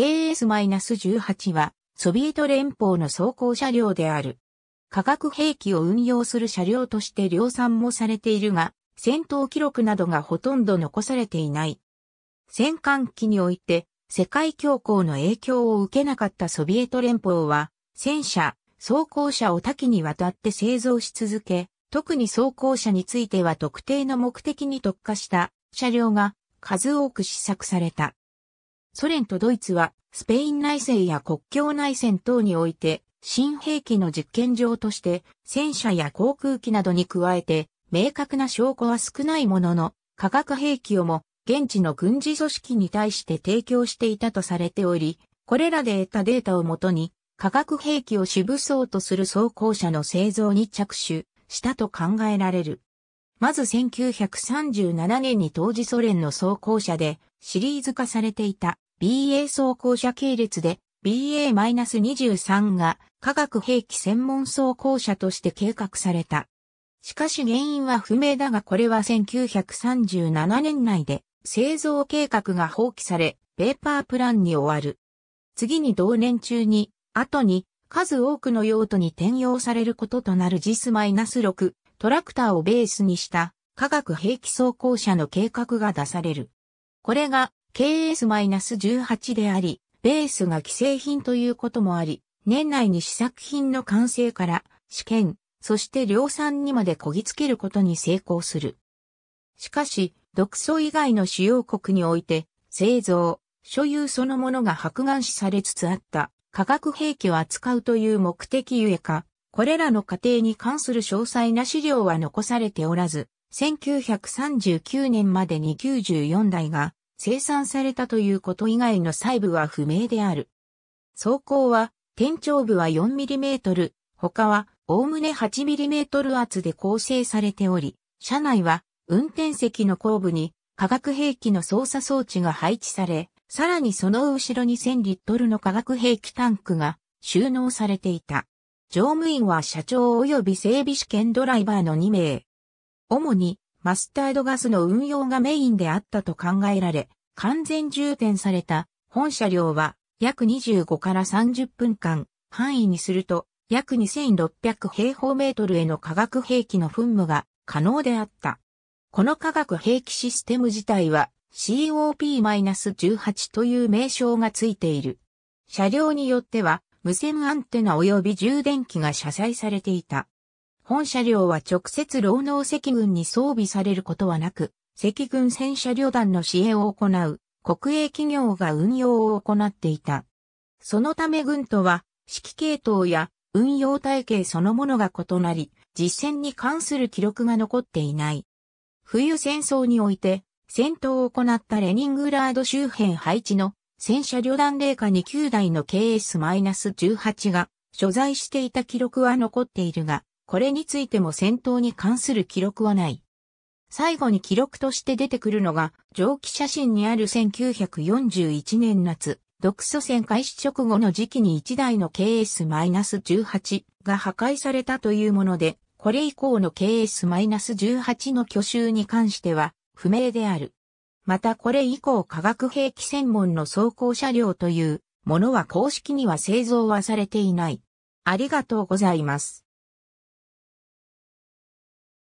KS-18 はソビエト連邦の装甲車両である。化学兵器を運用する車両として量産もされているが、戦闘記録などがほとんど残されていない。戦艦機において世界恐慌の影響を受けなかったソビエト連邦は、戦車、装甲車を多岐にわたって製造し続け、特に装甲車については特定の目的に特化した車両が数多く試作された。ソ連とドイツは、スペイン内戦や国境内戦等において、新兵器の実験場として、戦車や航空機などに加えて、明確な証拠は少ないものの、化学兵器をも、現地の軍事組織に対して提供していたとされており、これらで得たデータをもとに、化学兵器を渋武装とする装甲車の製造に着手したと考えられる。まず1937年に当時ソ連の装甲車でシリーズ化されていた BA 走行車系列で BA-23 が化学兵器専門走行車として計画された。しかし原因は不明だがこれは1937年内で製造計画が放棄され、ペーパープランに終わる。次に同年中に、後に数多くの用途に転用されることとなる JIS-6 トラクターをベースにした化学兵器装甲車の計画が出される。これが KS-18 であり、ベースが既製品ということもあり、年内に試作品の完成から試験、そして量産にまでこぎつけることに成功する。しかし、独ソ以外の主要国において、製造、所有そのものが白眼視されつつあった化学兵器を扱うという目的ゆえか、これらの過程に関する詳細な資料は残されておらず、1939年までに94台が生産されたということ以外の細部は不明である。装甲は、天頂部は 4mm、他は、おおむね 8mm 厚で構成されており、車内は、運転席の後部に、化学兵器の操作装置が配置され、さらにその後ろに1000リットルの化学兵器タンクが収納されていた。乗務員は社長及び整備試験ドライバーの2名。主にマスタードガスの運用がメインであったと考えられ、完全充填された本車両は約25から30分間、範囲にすると約2600平方メートルへの化学兵器の噴霧が可能であった。この化学兵器システム自体は COP-18 という名称がついている。車両によっては無線アンテナ及び充電器が車載されていた。本車両は直接労農赤軍に装備されることはなく、赤軍戦車旅団の支援を行う国営企業が運用を行っていた。そのため軍とは指揮系統や運用体系そのものが異なり、実戦に関する記録が残っていない。冬戦争において戦闘を行ったレニングラード周辺配置の戦車旅団霊下に9台の KS-18 が所在していた記録は残っているが、これについても戦闘に関する記録はない。最後に記録として出てくるのが、蒸気写真にある1941年夏、独ソ戦開始直後の時期に1台の KS-18 が破壊されたというもので、これ以降の KS-18 の去就に関しては不明である。またこれ以降化学兵器専門の装甲車両というものは公式には製造はされていない。ありがとうございます。